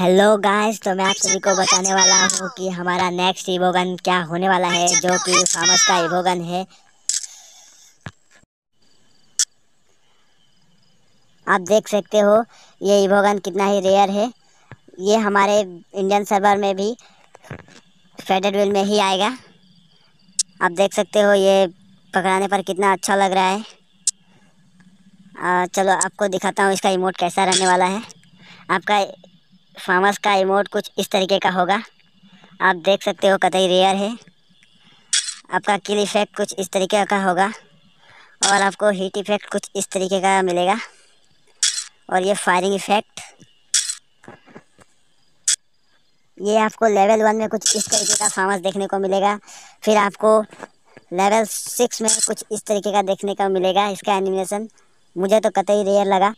hello guys तो मैं आप सभी को बताने वाला हूँ कि हमारा नेक्स्ट इवोगन क्या होने वाला है जो कि फार्मस का इवोगन है आप देख सकते हो ये इवोगन कितना ही रेयर है ये हमारे इंडियन सर्वर में भी विल में ही आएगा आप देख सकते हो ये पकड़ाने पर कितना अच्छा लग रहा है आ, चलो आपको दिखाता हूँ इसका इमोट कैसा रहने वाला है आपका फार्मर्स का इमोट कुछ इस तरीके का होगा आप देख सकते हो कतई रेयर है आपका किल इफेक्ट कुछ इस तरीके का होगा और आपको हीट इफेक्ट कुछ इस तरीके का मिलेगा और ये फायरिंग इफेक्ट ये आपको लेवल वन में कुछ इस तरीके का फार्मर्स देखने को मिलेगा फिर आपको लेवल सिक्स में कुछ इस तरीके का देखने का मिलेगा इसका एनिमेशन मुझे तो कतई रेयर लगा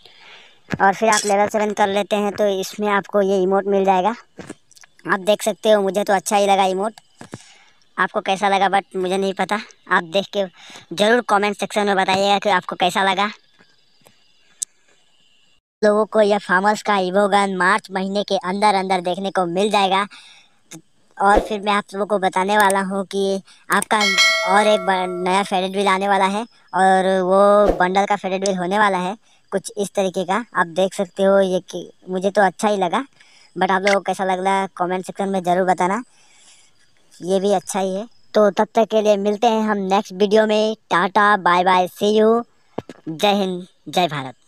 और फिर आप लेवल सेवन कर लेते हैं तो इसमें आपको ये इमोट मिल जाएगा आप देख सकते हो मुझे तो अच्छा ही लगा इमोट आपको कैसा लगा बट मुझे नहीं पता आप देख के ज़रूर कमेंट सेक्शन में बताइएगा कि आपको कैसा लगा लोगों को यह फार्मर्स का इवोगन मार्च महीने के अंदर अंदर देखने को मिल जाएगा और फिर मैं आप लोगों को बताने वाला हूँ कि आपका और एक नया फेडेड बिल आने वाला है और वो बंडल का फेडेड बिल होने वाला है कुछ इस तरीके का आप देख सकते हो ये कि मुझे तो अच्छा ही लगा बट आप लोगों को कैसा लग रहा है कॉमेंट सेक्शन में ज़रूर बताना ये भी अच्छा ही है तो तब तक के लिए मिलते हैं हम नेक्स्ट वीडियो में tata bye bye see you जय हिंद जय भारत